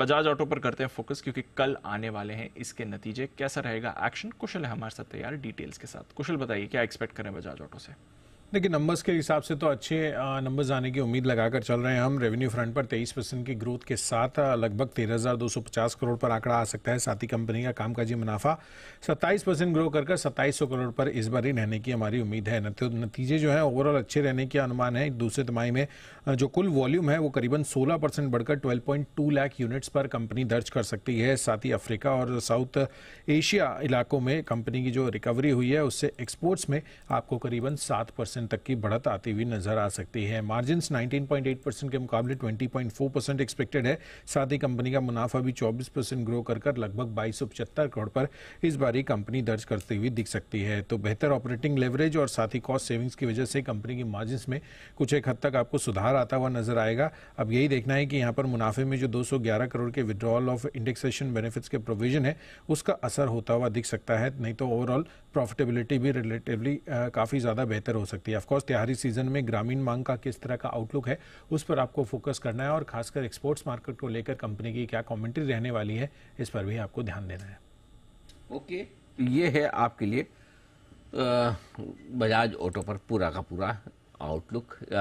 Bajaj auto पर करते हैं फोकस क्योंकि कल आने वाले हैं इसके नतीजे कैसा रहेगा एक्शन कुशल है हमारे साथ तैयार डिटेल्स के साथ कुशल बताइए क्या एक्सपेक्ट करें बजाज ऑटो से देखिए नंबर्स के हिसाब से तो अच्छे नंबर्स आने की उम्मीद लगाकर चल रहे हैं हम रेवेन्यू फ्रंट पर 23 परसेंट की ग्रोथ के साथ लगभग 13,250 करोड़ पर आंकड़ा आ सकता है साथ ही कंपनी का कामकाजी मुनाफा 27 परसेंट ग्रो कर सत्ताईस सौ करोड़ पर इस बार ही रहने की हमारी उम्मीद है नतीजे जो है ओवरऑल अच्छे रहने के अनुमान है दूसरे तिमाही में जो कुल वॉल्यूम है वो करीबन सोलह परसेंट बढ़कर ट्वेल्व लाख यूनिट्स पर कंपनी दर्ज कर सकती है साथ ही अफ्रीका और साउथ एशिया इलाकों में कंपनी की जो रिकवरी हुई है उससे एक्सपोर्ट्स में आपको करीबन सात परसेंट परसेंट तक की बढ़त आती हुई नजर आ सकती है मार्जिन 19.8 परसेंट के मुकाबले फोर परसेंट एक्सपेक्टेड है साथ ही कंपनी का मुनाफा भी चौबीस परसेंट ग्रो कर कर लगभग बाईस करोड़ पर इस बारी कंपनी दर्ज करती हुई दिख सकती है तो बेहतर ऑपरेटिंग लेवरेज और साथ ही कॉस्ट सेविंग्स की वजह से कंपनी की मार्जिन में कुछ एक हद तक आपको सुधार आता हुआ नजर आएगा अब यही देखना है कि यहाँ पर मुनाफे में जो दो करोड़ के विद्रॉल ऑफ इंडेक्सेशन बेनिफिट्स के प्रोविजन है उसका असर होता हुआ दिख सकता है नहीं तो ओवरऑल प्रॉफिटेबिलिटी भी रिलेटिवली काफ़ी ज़्यादा बेहतर हो सकती है सकती है ऑफकोर्स त्योहारी सीजन में ग्रामीण मांग का किस तरह का आउटलुक है उस पर आपको फोकस करना है और खासकर एक्सपोर्ट्स मार्केट को लेकर कंपनी की क्या कॉमेंट्री रहने वाली है इस पर भी आपको ध्यान देना है ओके ये है आपके लिए बजाज ऑटो पर पूरा का पूरा आउटलुक